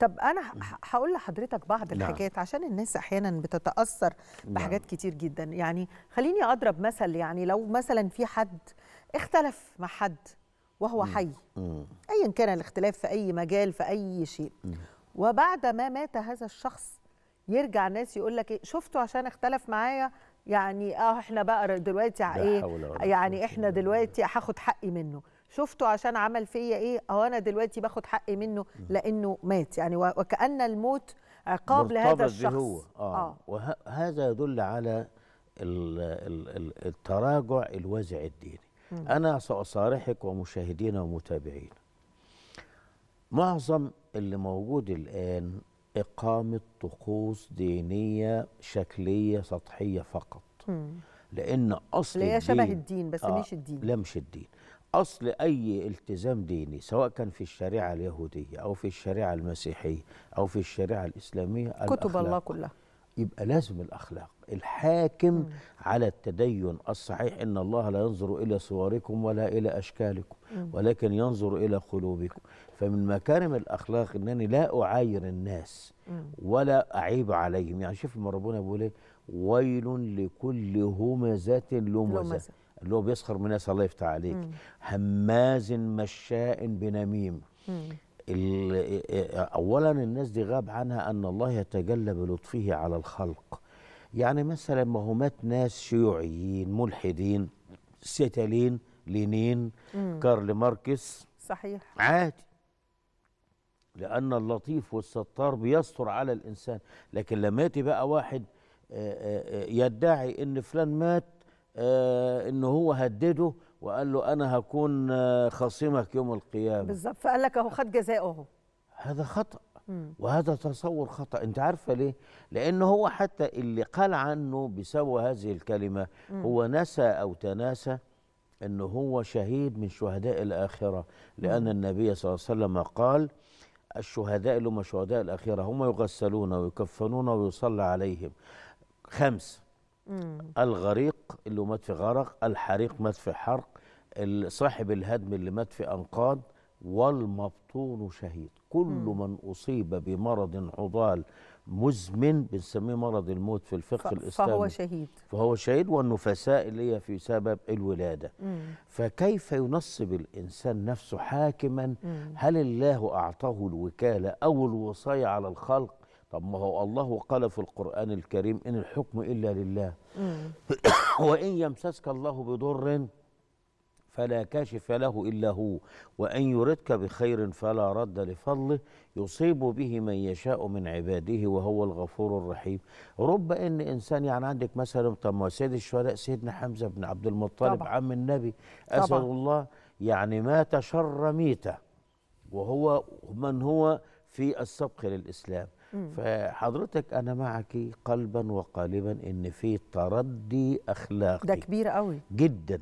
طب انا هقول لحضرتك بعض نعم. الحاجات عشان الناس احيانا بتتاثر بحاجات نعم. كتير جدا يعني خليني اضرب مثل يعني لو مثلا في حد اختلف مع حد وهو حي ايا كان الاختلاف في اي مجال في اي شيء وبعد ما مات هذا الشخص يرجع الناس يقول لك ايه شفته عشان اختلف معايا يعني اه احنا بقى دلوقتي ايه يعني احنا دلوقتي هاخد حقي منه شفته عشان عمل فيا ايه أو انا دلوقتي باخد حقي منه لانه مات يعني وكان الموت عقاب لهذا الشخص هو. آه. آه. وهذا يدل على التراجع الوازع الديني م. انا ساصارحك ومشاهدينا ومتابعينا معظم اللي موجود الان اقامه طقوس دينيه شكليه سطحيه فقط م. لان اصل اللي هي شبه الدين بس آه مش الدين لا مش الدين أصل أي التزام ديني سواء كان في الشريعة اليهودية أو في الشريعة المسيحية أو في الشريعة الإسلامية كتب الله كلها يبقى لازم الأخلاق الحاكم م. على التدين الصحيح إن الله لا ينظر إلى صوركم ولا إلى أشكالكم م. ولكن ينظر إلى قلوبكم فمن مكارم الأخلاق أنني لا أعاير الناس ولا أعيب عليهم يعني شوف ما ربنا بيقول إيه ويل لكل همزة لمزة, لمزة. اللي هو بيسخر من الناس الله يفتح عليك مم. هماز مشاء بنميم اولا الناس دي غاب عنها ان الله يتجلى بلطفه على الخلق يعني مثلا ما هو مات ناس شيوعيين ملحدين ستالين لينين مم. كارل ماركس صحيح عادي لأن اللطيف والستار بيستر على الإنسان لكن لما يأتي بقى واحد آه، آه، آه، يدعي إن فلان مات آه، ان هو هدده وقال له انا هكون آه، خصيمك يوم القيامه بالظبط فقال لك اهو خد جزائه اهو هذا خطا وهذا تصور خطا انت عارفه ليه لان هو حتى اللي قال عنه بسبب هذه الكلمه هو نسى او تناسى ان هو شهيد من شهداء الاخره لان النبي صلى الله عليه وسلم قال الشهداء اللي هم شهداء الاخره هم يغسلون ويكفنون ويصلى عليهم خمس مم. الغريق اللي مات في غرق الحريق مات في حرق صاحب الهدم اللي مات في أنقاض والمبطون شهيد كل مم. من أصيب بمرض عضال مزمن بنسميه مرض الموت في الفقه ف... الإسلامي فهو شهيد فهو شهيد والنفساء اللي هي في سبب الولادة مم. فكيف ينصب الإنسان نفسه حاكما مم. هل الله أعطاه الوكالة أو الوصاية على الخلق طب ما هو الله قال في القرآن الكريم إن الحكم إلا لله وإن يمسسك الله بضر فلا كاشف له إلا هو وأن يردك بخير فلا رد لفضله يصيب به من يشاء من عباده وهو الغفور الرحيم رب إن إنسان يعني عندك مثلا طب ما سيد الشهداء سيدنا حمزة بن عبد المطلب طبعا. عم النبي أسأل طبعا. الله يعني مات شر ميته وهو من هو في السبق للإسلام فحضرتك انا معك قلبا وقالبا ان في تردي اخلاقي ده كبير قوي جدا